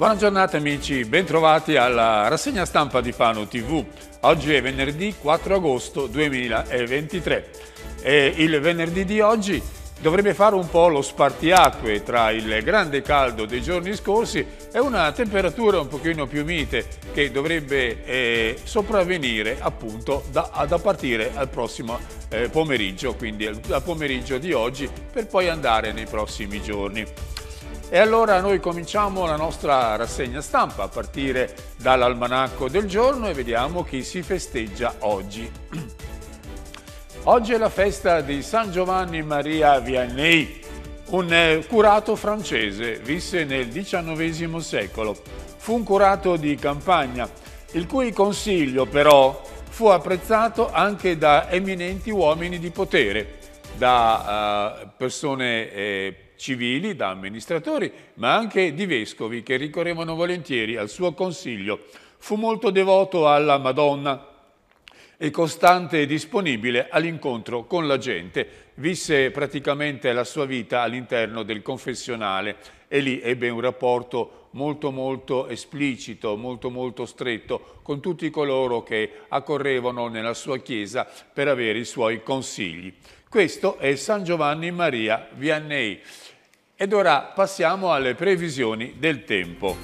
Buona giornata amici, bentrovati alla rassegna stampa di Fano TV. Oggi è venerdì 4 agosto 2023 e il venerdì di oggi dovrebbe fare un po' lo spartiacque tra il grande caldo dei giorni scorsi e una temperatura un pochino più mite che dovrebbe eh, sopravvenire appunto da, da partire al prossimo eh, pomeriggio, quindi al pomeriggio di oggi per poi andare nei prossimi giorni. E allora noi cominciamo la nostra rassegna stampa a partire dall'almanacco del giorno e vediamo chi si festeggia oggi. Oggi è la festa di San Giovanni Maria Vianney, un eh, curato francese, visse nel XIX secolo. Fu un curato di campagna, il cui consiglio però fu apprezzato anche da eminenti uomini di potere, da eh, persone eh, civili, da amministratori, ma anche di vescovi che ricorrevano volentieri al suo consiglio. Fu molto devoto alla Madonna e costante e disponibile all'incontro con la gente. Visse praticamente la sua vita all'interno del confessionale e lì ebbe un rapporto molto molto esplicito, molto molto stretto con tutti coloro che accorrevano nella sua chiesa per avere i suoi consigli. Questo è San Giovanni Maria Vianney. Ed ora passiamo alle previsioni del tempo.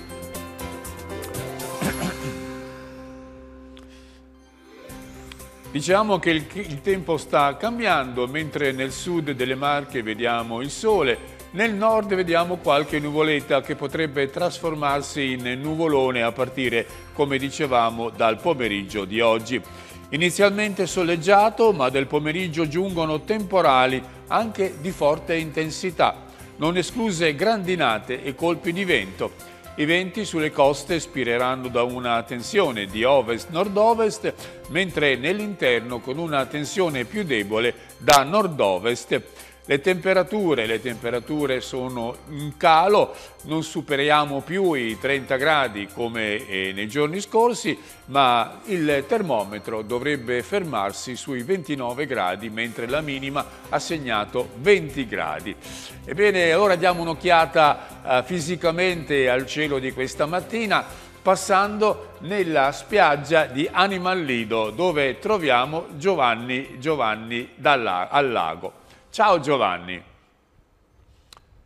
Diciamo che il, il tempo sta cambiando, mentre nel sud delle Marche vediamo il sole, nel nord vediamo qualche nuvoletta che potrebbe trasformarsi in nuvolone a partire, come dicevamo, dal pomeriggio di oggi. Inizialmente soleggiato, ma del pomeriggio giungono temporali anche di forte intensità, non escluse grandinate e colpi di vento. I venti sulle coste spireranno da una tensione di ovest-nord-ovest, mentre nell'interno con una tensione più debole da nord-ovest. Le temperature, le temperature sono in calo, non superiamo più i 30 gradi come eh, nei giorni scorsi, ma il termometro dovrebbe fermarsi sui 29 gradi, mentre la minima ha segnato 20 gradi. Ebbene, ora diamo un'occhiata eh, fisicamente al cielo di questa mattina passando nella spiaggia di Animal Lido dove troviamo Giovanni, Giovanni Allago. Ciao Giovanni.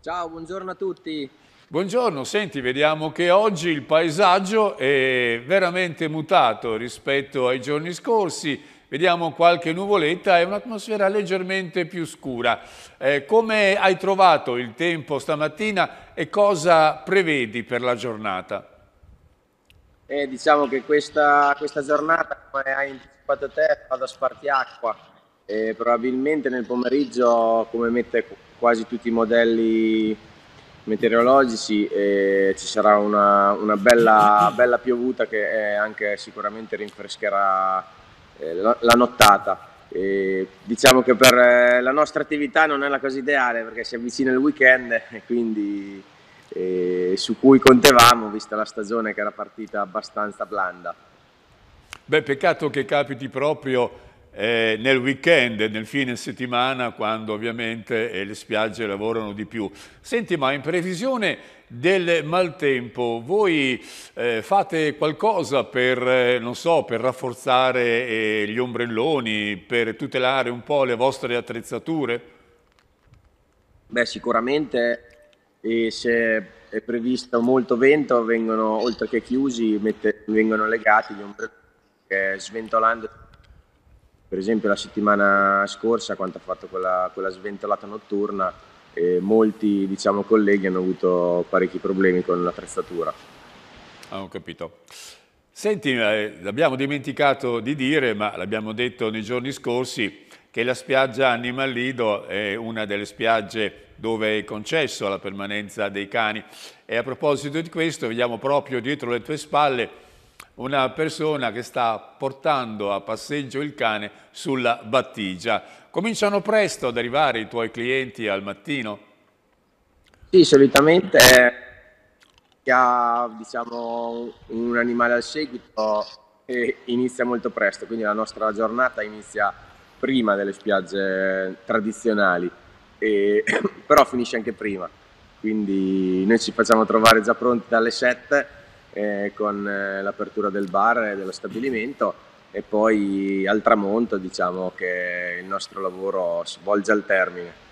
Ciao, buongiorno a tutti. Buongiorno, senti, vediamo che oggi il paesaggio è veramente mutato rispetto ai giorni scorsi, vediamo qualche nuvoletta e un'atmosfera leggermente più scura. Eh, come hai trovato il tempo stamattina e cosa prevedi per la giornata? Eh, diciamo che questa, questa giornata, come hai anticipato te, vado a spartiacqua e probabilmente nel pomeriggio, come mette quasi tutti i modelli meteorologici, eh, ci sarà una, una bella, bella, piovuta che eh, anche sicuramente rinfrescherà eh, la, la, nottata. E diciamo che per eh, la nostra attività non è la cosa ideale perché si avvicina il weekend e quindi eh, su cui contevamo vista la stagione che era partita abbastanza blanda. Beh, peccato che capiti proprio eh, nel weekend, nel fine settimana, quando ovviamente eh, le spiagge lavorano di più. Senti, ma in previsione del maltempo, voi eh, fate qualcosa per, eh, non so, per rafforzare eh, gli ombrelloni, per tutelare un po' le vostre attrezzature? Beh, sicuramente se è previsto molto vento, vengono, oltre che chiusi, mette, vengono legati gli ombrelloni, eh, sventolando per esempio la settimana scorsa quando ha fatto quella, quella sventolata notturna eh, molti diciamo, colleghi hanno avuto parecchi problemi con l'attrezzatura. Ah, ho capito. Senti, eh, l'abbiamo dimenticato di dire, ma l'abbiamo detto nei giorni scorsi, che la spiaggia Animal Lido è una delle spiagge dove è concesso la permanenza dei cani. E a proposito di questo, vediamo proprio dietro le tue spalle una persona che sta portando a passeggio il cane sulla battigia. Cominciano presto ad arrivare i tuoi clienti al mattino? Sì, solitamente chi eh, ha diciamo, un animale al seguito inizia molto presto, quindi la nostra giornata inizia prima delle spiagge tradizionali, e, però finisce anche prima. Quindi noi ci facciamo trovare già pronti dalle 7 eh, con eh, l'apertura del bar e dello stabilimento e poi al tramonto diciamo che il nostro lavoro svolge al termine.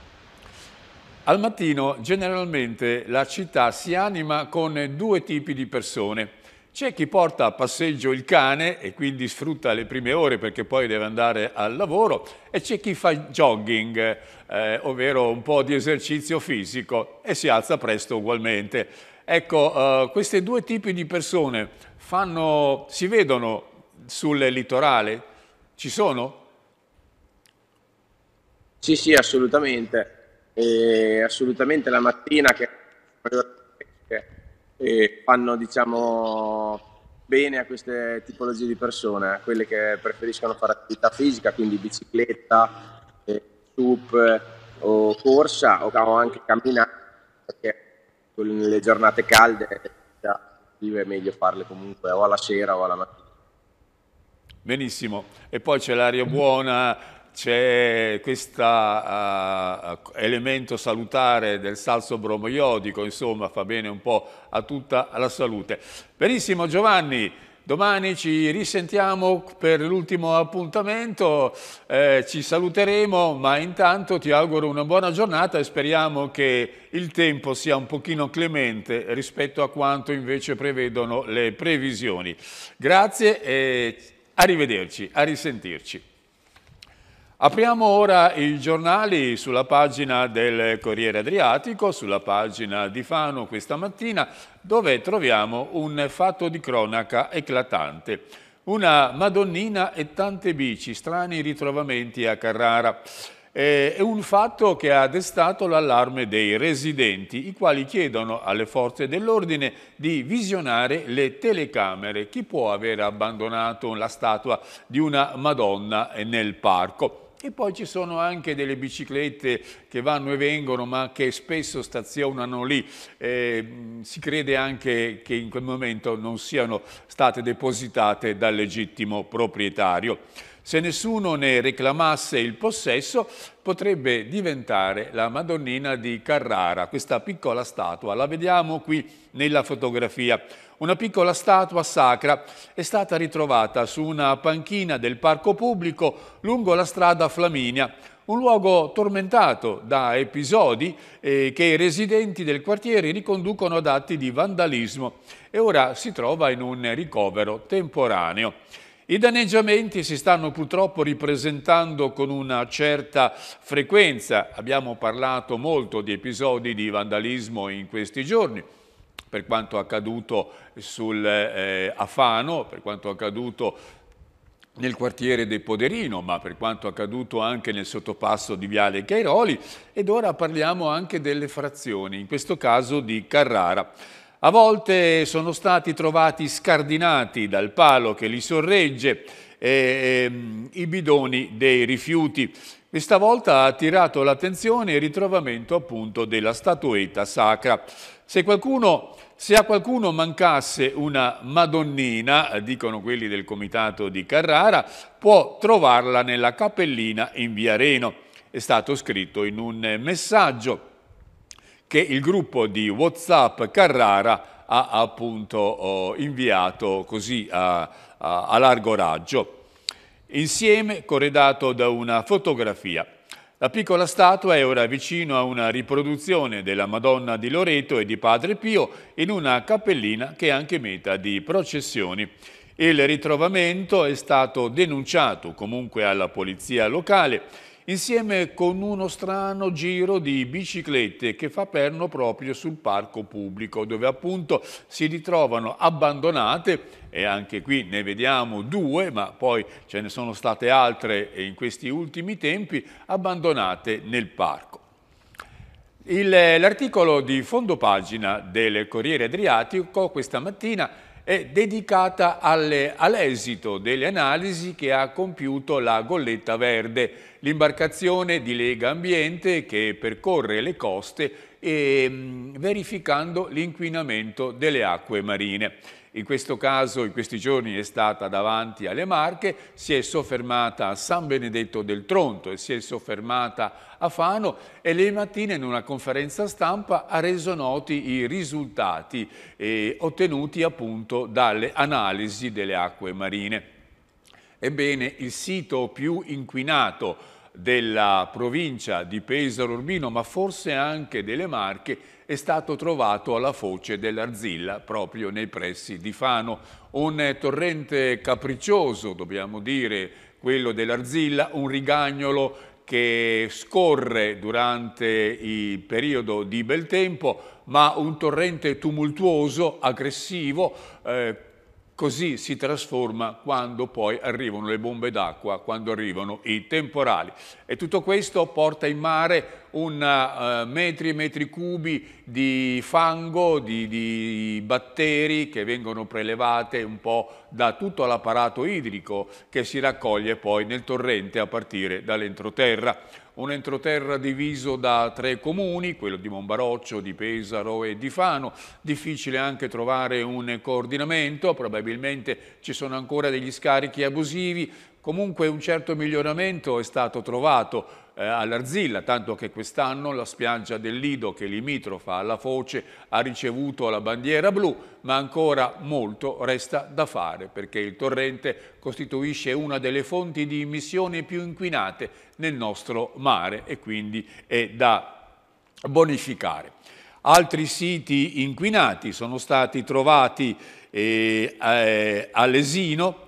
Al mattino generalmente la città si anima con due tipi di persone. C'è chi porta a passeggio il cane e quindi sfrutta le prime ore perché poi deve andare al lavoro e c'è chi fa jogging, eh, ovvero un po' di esercizio fisico e si alza presto ugualmente. Ecco, eh, questi due tipi di persone fanno, si vedono sul litorale? Ci sono? Sì, sì, assolutamente. E assolutamente la mattina che e eh, fanno diciamo bene a queste tipologie di persone, a quelle che preferiscono fare attività fisica, quindi bicicletta, eh, sup o corsa o anche camminare, perché nelle giornate calde è meglio farle comunque o alla sera o alla mattina. Benissimo, e poi c'è l'aria buona, c'è questo uh, ah, ah, elemento salutare del salso bromo iodico, insomma fa bene un po' a tutta la salute. Benissimo Giovanni, Domani ci risentiamo per l'ultimo appuntamento, eh, ci saluteremo, ma intanto ti auguro una buona giornata e speriamo che il tempo sia un pochino clemente rispetto a quanto invece prevedono le previsioni. Grazie e arrivederci, a risentirci. Apriamo ora i giornali sulla pagina del Corriere Adriatico, sulla pagina di Fano questa mattina, dove troviamo un fatto di cronaca eclatante. Una Madonnina e tante bici, strani ritrovamenti a Carrara. È un fatto che ha destato l'allarme dei residenti, i quali chiedono alle forze dell'ordine di visionare le telecamere. Chi può aver abbandonato la statua di una Madonna nel parco? E poi ci sono anche delle biciclette che vanno e vengono ma che spesso stazionano lì. Eh, si crede anche che in quel momento non siano state depositate dal legittimo proprietario. Se nessuno ne reclamasse il possesso, potrebbe diventare la Madonnina di Carrara, questa piccola statua. La vediamo qui nella fotografia. Una piccola statua sacra è stata ritrovata su una panchina del parco pubblico lungo la strada Flaminia, un luogo tormentato da episodi eh, che i residenti del quartiere riconducono ad atti di vandalismo e ora si trova in un ricovero temporaneo. I danneggiamenti si stanno purtroppo ripresentando con una certa frequenza. Abbiamo parlato molto di episodi di vandalismo in questi giorni per quanto accaduto sul, eh, a per quanto accaduto nel quartiere del Poderino, ma per quanto accaduto anche nel sottopasso di Viale Cairoli, ed ora parliamo anche delle frazioni, in questo caso di Carrara. A volte sono stati trovati scardinati dal palo che li sorregge eh, ehm, i bidoni dei rifiuti. Questa volta ha attirato l'attenzione il ritrovamento appunto della statuetta sacra. Se, qualcuno, se a qualcuno mancasse una Madonnina, eh, dicono quelli del comitato di Carrara, può trovarla nella cappellina in via Reno. È stato scritto in un messaggio che il gruppo di Whatsapp Carrara ha appunto oh, inviato così a, a, a largo raggio, insieme corredato da una fotografia. La piccola statua è ora vicino a una riproduzione della Madonna di Loreto e di Padre Pio in una cappellina che è anche meta di processioni. Il ritrovamento è stato denunciato comunque alla polizia locale insieme con uno strano giro di biciclette che fa perno proprio sul parco pubblico, dove appunto si ritrovano abbandonate e anche qui ne vediamo due, ma poi ce ne sono state altre in questi ultimi tempi, abbandonate nel parco. L'articolo di fondo pagina del Corriere Adriatico questa mattina è dedicata all'esito all delle analisi che ha compiuto la Golletta Verde, l'imbarcazione di Lega Ambiente che percorre le coste e, ehm, verificando l'inquinamento delle acque marine. In questo caso, in questi giorni, è stata davanti alle Marche, si è soffermata a San Benedetto del Tronto e si è soffermata a Fano e le mattine in una conferenza stampa ha reso noti i risultati eh, ottenuti appunto dalle analisi delle acque marine. Ebbene, il sito più inquinato della provincia di Pesaro Urbino, ma forse anche delle Marche, è stato trovato alla foce dell'Arzilla, proprio nei pressi di Fano. Un torrente capriccioso, dobbiamo dire, quello dell'Arzilla, un rigagnolo che scorre durante il periodo di bel tempo, ma un torrente tumultuoso, aggressivo, eh, Così si trasforma quando poi arrivano le bombe d'acqua, quando arrivano i temporali. E tutto questo porta in mare una, uh, eh, metri e metri cubi di fango, di, di batteri che vengono prelevate un po' da tutto l'apparato idrico che si raccoglie poi nel torrente a partire dall'entroterra un entroterra diviso da tre comuni, quello di Monbaroccio, di Pesaro e di Fano. Difficile anche trovare un coordinamento, probabilmente ci sono ancora degli scarichi abusivi, Comunque un certo miglioramento è stato trovato eh, all'Arzilla, tanto che quest'anno la spiaggia del Lido, che limitrofa alla foce, ha ricevuto la bandiera blu, ma ancora molto resta da fare, perché il torrente costituisce una delle fonti di emissioni più inquinate nel nostro mare e quindi è da bonificare. Altri siti inquinati sono stati trovati eh, a eh, Lesino,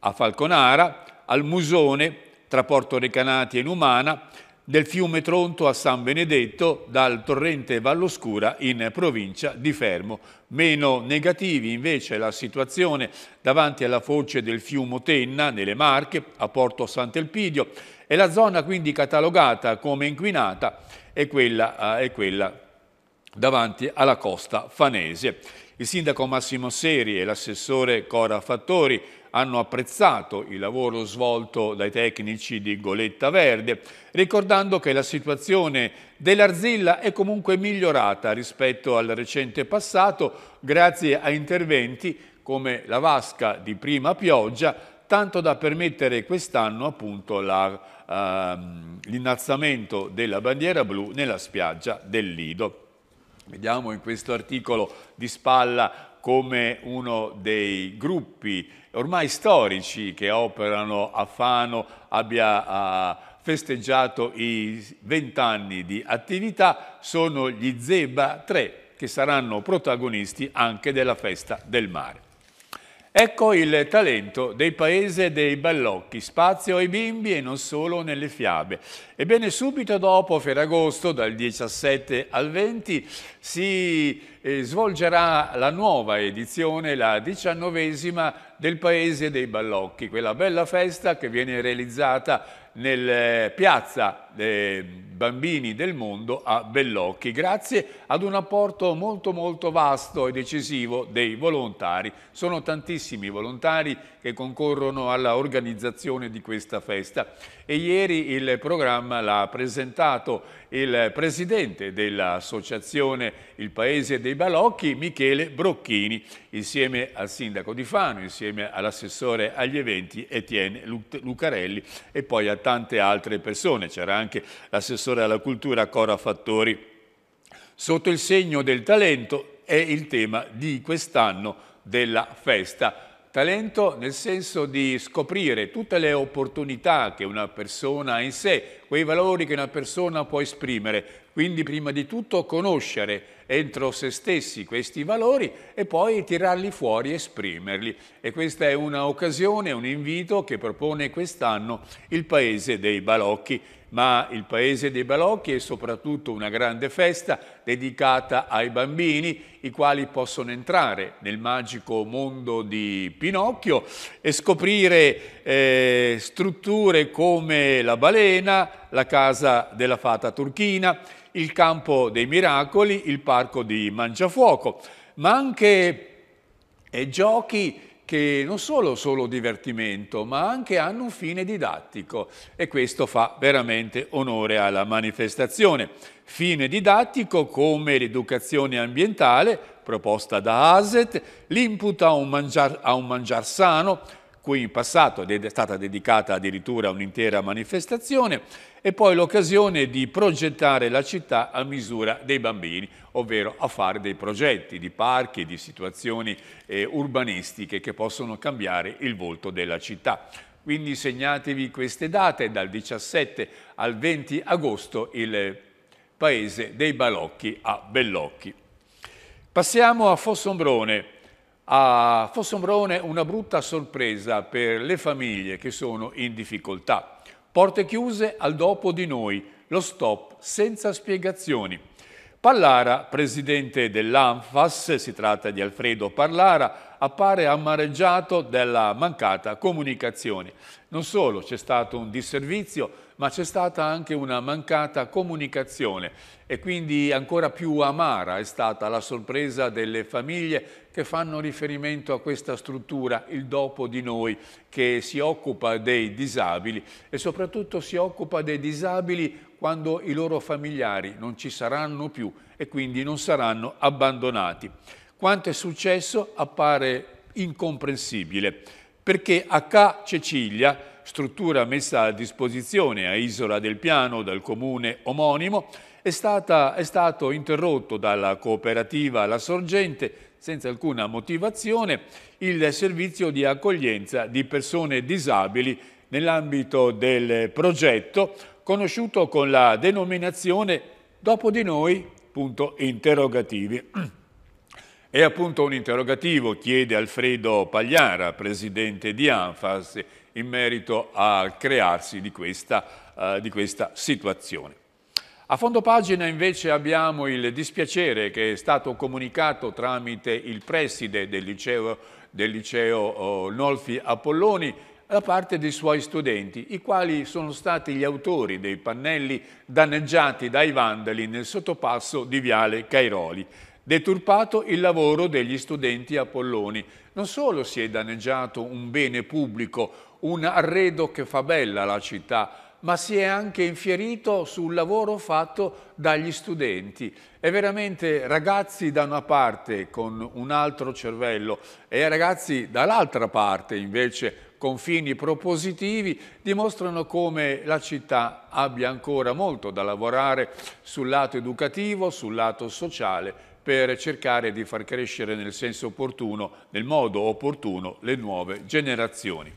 a Falconara, al Musone, tra Porto Recanati e Numana, del fiume Tronto a San Benedetto, dal torrente Valloscura in provincia di Fermo. Meno negativi invece la situazione davanti alla foce del fiume Tenna, nelle Marche, a Porto Sant'Elpidio, e la zona quindi catalogata come inquinata è quella, eh, è quella davanti alla costa fanese. Il sindaco Massimo Seri e l'assessore Cora Fattori hanno apprezzato il lavoro svolto dai tecnici di Goletta Verde, ricordando che la situazione dell'Arzilla è comunque migliorata rispetto al recente passato grazie a interventi come la vasca di prima pioggia, tanto da permettere quest'anno appunto ehm, l'innalzamento ehm, della bandiera blu nella spiaggia del Lido. Vediamo in questo articolo di Spalla come uno dei gruppi ormai storici che operano a Fano abbia uh, festeggiato i vent'anni di attività, sono gli Zeba 3 che saranno protagonisti anche della festa del mare. Ecco il talento dei paese dei Ballocchi, spazio ai bimbi e non solo nelle fiabe. Ebbene, subito dopo Ferragosto, dal 17 al 20, si eh, svolgerà la nuova edizione, la diciannovesima del paese dei Ballocchi, quella bella festa che viene realizzata nel eh, piazza eh, bambini del mondo a Bellocchi, grazie ad un apporto molto molto vasto e decisivo dei volontari. Sono tantissimi i volontari che concorrono alla organizzazione di questa festa e ieri il programma l'ha presentato il presidente dell'associazione Il Paese dei Balocchi, Michele Brocchini, insieme al sindaco di Fano, insieme all'assessore agli eventi Etienne Lucarelli e poi a tante altre persone. C'era anche l'assessore alla cultura Cora Fattori. Sotto il segno del talento è il tema di quest'anno della festa. Talento nel senso di scoprire tutte le opportunità che una persona ha in sé, quei valori che una persona può esprimere. Quindi prima di tutto conoscere entro se stessi questi valori e poi tirarli fuori, esprimerli. E questa è un'occasione, un invito che propone quest'anno il Paese dei Balocchi ma il paese dei balocchi è soprattutto una grande festa dedicata ai bambini, i quali possono entrare nel magico mondo di Pinocchio e scoprire eh, strutture come la balena, la casa della fata turchina, il campo dei miracoli, il parco di Mangiafuoco, ma anche eh, giochi che non sono solo divertimento, ma anche hanno un fine didattico e questo fa veramente onore alla manifestazione. Fine didattico come l'educazione ambientale, proposta da ASET, l'input a, a un mangiar sano, cui in passato è stata dedicata addirittura un'intera manifestazione, e poi l'occasione di progettare la città a misura dei bambini, ovvero a fare dei progetti di parchi, di situazioni eh, urbanistiche che possono cambiare il volto della città. Quindi segnatevi queste date, dal 17 al 20 agosto il paese dei Balocchi a Bellocchi. Passiamo a Fossombrone. A Fossombrone una brutta sorpresa per le famiglie che sono in difficoltà. Porte chiuse al dopo di noi, lo stop senza spiegazioni. Pallara, presidente dell'ANFAS, si tratta di Alfredo Pallara, appare amareggiato della mancata comunicazione. Non solo, c'è stato un disservizio ma c'è stata anche una mancata comunicazione e quindi ancora più amara è stata la sorpresa delle famiglie che fanno riferimento a questa struttura, il dopo di noi, che si occupa dei disabili e soprattutto si occupa dei disabili quando i loro familiari non ci saranno più e quindi non saranno abbandonati. Quanto è successo appare incomprensibile perché a Ca Cecilia struttura messa a disposizione a Isola del Piano dal comune omonimo è, stata, è stato interrotto dalla cooperativa La Sorgente senza alcuna motivazione il servizio di accoglienza di persone disabili nell'ambito del progetto conosciuto con la denominazione Dopo di noi, punto interrogativi. È appunto un interrogativo, chiede Alfredo Pagliara, presidente di ANFAS, in merito al crearsi di questa, eh, di questa situazione. A fondo pagina invece abbiamo il dispiacere che è stato comunicato tramite il preside del liceo, del liceo oh, Nolfi Apolloni da parte dei suoi studenti, i quali sono stati gli autori dei pannelli danneggiati dai vandali nel sottopasso di Viale Cairoli deturpato il lavoro degli studenti apolloni. Non solo si è danneggiato un bene pubblico, un arredo che fa bella la città, ma si è anche infierito sul lavoro fatto dagli studenti. E veramente ragazzi da una parte con un altro cervello e ragazzi dall'altra parte invece con fini propositivi dimostrano come la città abbia ancora molto da lavorare sul lato educativo, sul lato sociale per cercare di far crescere nel senso opportuno, nel modo opportuno, le nuove generazioni.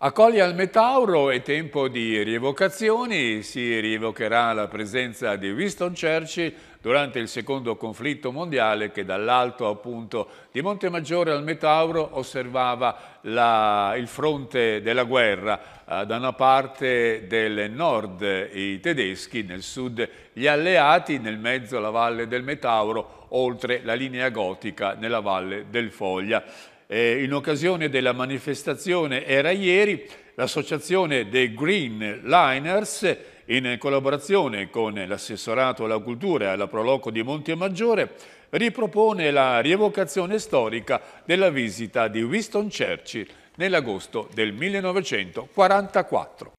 A al Metauro è tempo di rievocazioni, si rievocherà la presenza di Winston Churchill durante il secondo conflitto mondiale che dall'alto appunto di Monte Maggiore al Metauro osservava la, il fronte della guerra, eh, da una parte del nord i tedeschi, nel sud gli alleati, nel mezzo la valle del Metauro, oltre la linea gotica nella valle del Foglia eh, in occasione della manifestazione era ieri, l'associazione dei Green Liners in collaborazione con l'assessorato alla cultura e alla Proloco di Montemaggiore ripropone la rievocazione storica della visita di Winston Churchill nell'agosto del 1944.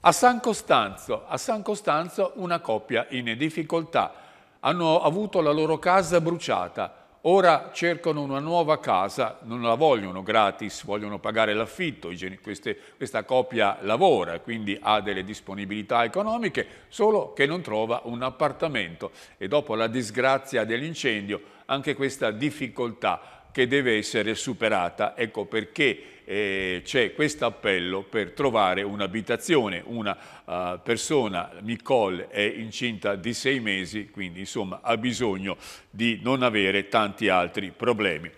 A San, Costanzo, a San Costanzo una coppia in difficoltà hanno avuto la loro casa bruciata ora cercano una nuova casa, non la vogliono gratis, vogliono pagare l'affitto, queste, questa coppia lavora, quindi ha delle disponibilità economiche, solo che non trova un appartamento e dopo la disgrazia dell'incendio anche questa difficoltà che deve essere superata. Ecco perché eh, c'è questo appello per trovare un'abitazione, una uh, persona, Nicole, è incinta di sei mesi, quindi insomma ha bisogno di non avere tanti altri problemi.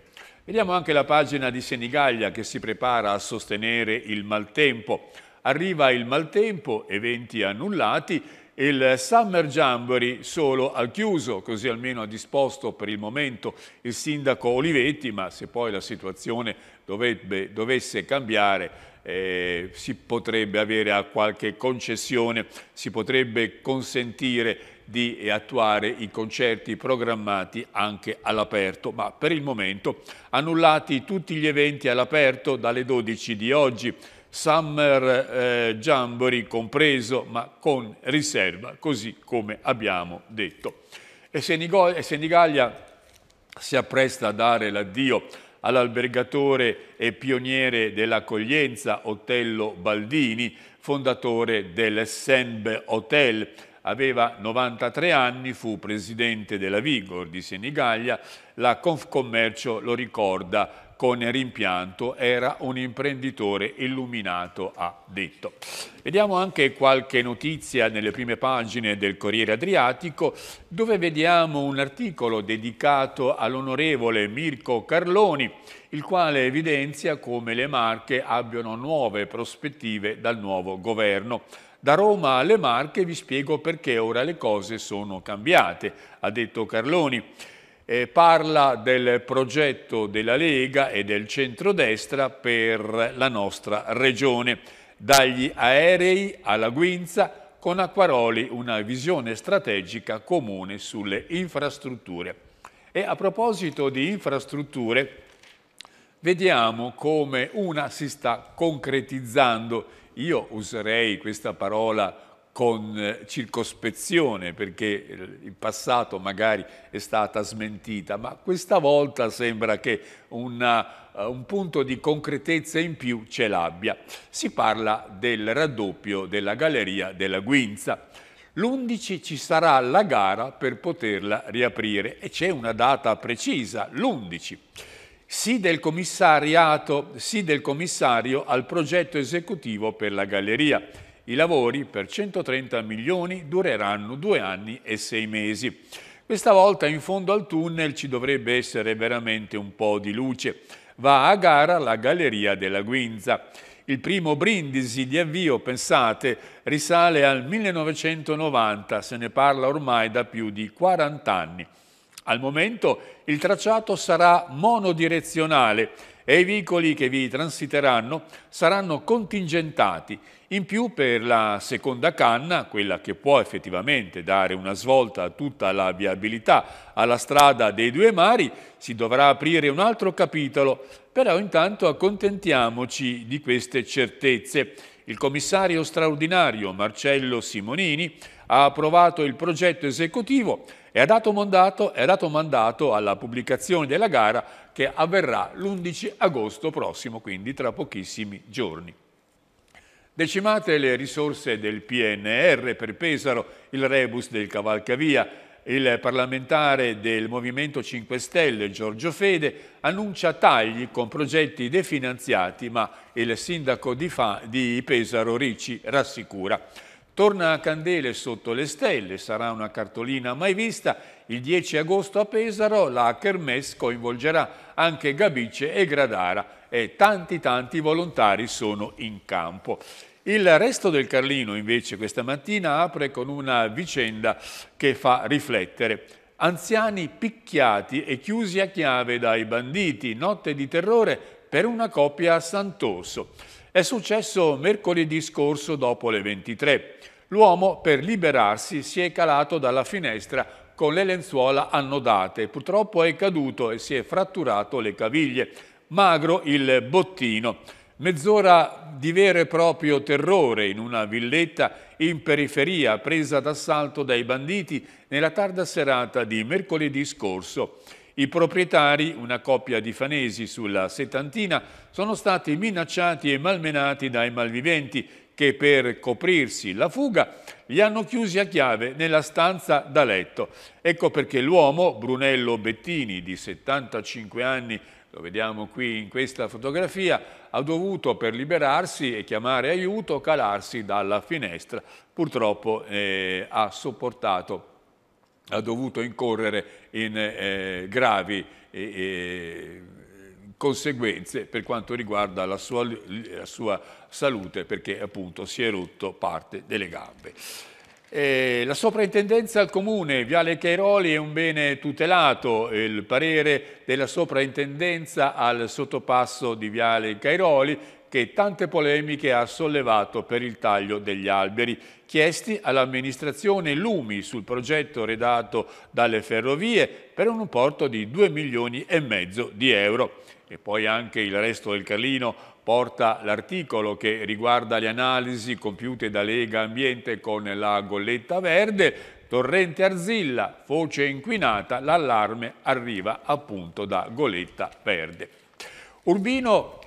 Vediamo anche la pagina di Senigallia che si prepara a sostenere il maltempo. Arriva il maltempo, eventi annullati, il Summer Jamboree solo al chiuso, così almeno ha disposto per il momento il sindaco Olivetti, ma se poi la situazione dovrebbe, dovesse cambiare eh, si potrebbe avere a qualche concessione, si potrebbe consentire di attuare i concerti programmati anche all'aperto, ma per il momento annullati tutti gli eventi all'aperto dalle 12 di oggi, Summer eh, Jamboree compreso, ma con riserva, così come abbiamo detto. E Senigallia si appresta a dare l'addio all'albergatore e pioniere dell'accoglienza Otello Baldini, fondatore del Senbe Hotel. Aveva 93 anni, fu presidente della Vigor di Senigallia, la Confcommercio lo ricorda con rimpianto, era un imprenditore illuminato, ha detto. Vediamo anche qualche notizia nelle prime pagine del Corriere Adriatico, dove vediamo un articolo dedicato all'onorevole Mirko Carloni, il quale evidenzia come le Marche abbiano nuove prospettive dal nuovo governo. Da Roma alle Marche vi spiego perché ora le cose sono cambiate, ha detto Carloni eh, parla del progetto della Lega e del centrodestra per la nostra regione. Dagli aerei alla guinza, con Acquaroli una visione strategica comune sulle infrastrutture. E a proposito di infrastrutture, vediamo come una si sta concretizzando. Io userei questa parola con eh, circospezione perché in passato magari è stata smentita, ma questa volta sembra che una, eh, un punto di concretezza in più ce l'abbia. Si parla del raddoppio della galleria della Guinza. L'11 ci sarà la gara per poterla riaprire e c'è una data precisa, l'11. Sì del commissariato, sì del commissario al progetto esecutivo per la galleria i lavori per 130 milioni dureranno due anni e sei mesi. Questa volta in fondo al tunnel ci dovrebbe essere veramente un po' di luce. Va a gara la Galleria della Guinza. Il primo brindisi di avvio, pensate, risale al 1990, se ne parla ormai da più di 40 anni. Al momento il tracciato sarà monodirezionale, e i veicoli che vi transiteranno saranno contingentati. In più per la seconda canna, quella che può effettivamente dare una svolta a tutta la viabilità alla strada dei due mari, si dovrà aprire un altro capitolo, però intanto accontentiamoci di queste certezze. Il commissario straordinario Marcello Simonini ha approvato il progetto esecutivo e ha dato mandato, ha dato mandato alla pubblicazione della gara che avverrà l'11 agosto prossimo, quindi tra pochissimi giorni. Decimate le risorse del PNR per Pesaro, il rebus del Cavalcavia, il parlamentare del Movimento 5 Stelle, Giorgio Fede, annuncia tagli con progetti definanziati, ma il sindaco di, Fa, di Pesaro Ricci rassicura. Torna a Candele sotto le stelle, sarà una cartolina mai vista. Il 10 agosto a Pesaro la Kermesse coinvolgerà anche Gabice e Gradara e tanti tanti volontari sono in campo. Il resto del Carlino invece questa mattina apre con una vicenda che fa riflettere. Anziani picchiati e chiusi a chiave dai banditi, notte di terrore per una coppia a Sant'Orso. È successo mercoledì scorso dopo le 23. L'uomo, per liberarsi, si è calato dalla finestra con le lenzuola annodate. Purtroppo è caduto e si è fratturato le caviglie. Magro il bottino. Mezz'ora di vero e proprio terrore in una villetta in periferia presa d'assalto dai banditi nella tarda serata di mercoledì scorso. I proprietari, una coppia di fanesi sulla settantina, sono stati minacciati e malmenati dai malviventi che per coprirsi la fuga li hanno chiusi a chiave nella stanza da letto. Ecco perché l'uomo, Brunello Bettini, di 75 anni, lo vediamo qui in questa fotografia, ha dovuto per liberarsi e chiamare aiuto calarsi dalla finestra. Purtroppo eh, ha sopportato, ha dovuto incorrere in eh, gravi eh, eh conseguenze per quanto riguarda la sua, la sua salute perché appunto si è rotto parte delle gambe. Eh, la soprintendenza al comune Viale Cairoli è un bene tutelato, il parere della soprintendenza al sottopasso di Viale Cairoli che tante polemiche ha sollevato per il taglio degli alberi, chiesti all'amministrazione Lumi sul progetto redatto dalle ferrovie per un importo di 2 milioni e mezzo di euro e poi anche il resto del Carlino porta l'articolo che riguarda le analisi compiute da Lega Ambiente con la golletta verde, Torrente Arzilla, foce inquinata, l'allarme arriva appunto da Goletta Verde. Urbino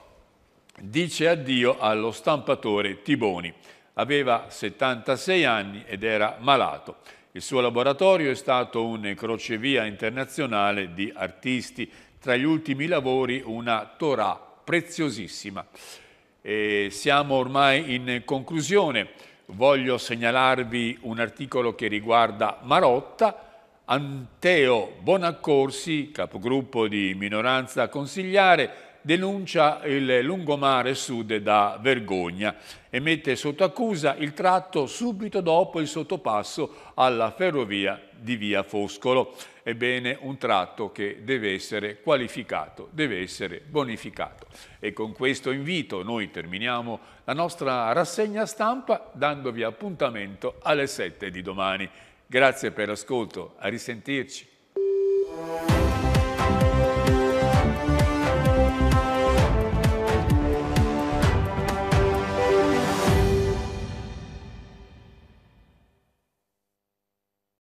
dice addio allo stampatore Tiboni. Aveva 76 anni ed era malato. Il suo laboratorio è stato un crocevia internazionale di artisti, tra gli ultimi lavori una Torah preziosissima. E siamo ormai in conclusione, voglio segnalarvi un articolo che riguarda Marotta, Anteo Bonaccorsi, capogruppo di minoranza consigliare, denuncia il lungomare sud da vergogna e mette sotto accusa il tratto subito dopo il sottopasso alla ferrovia di via Foscolo. Ebbene, un tratto che deve essere qualificato, deve essere bonificato. E con questo invito noi terminiamo la nostra rassegna stampa dandovi appuntamento alle 7 di domani. Grazie per l'ascolto, a risentirci.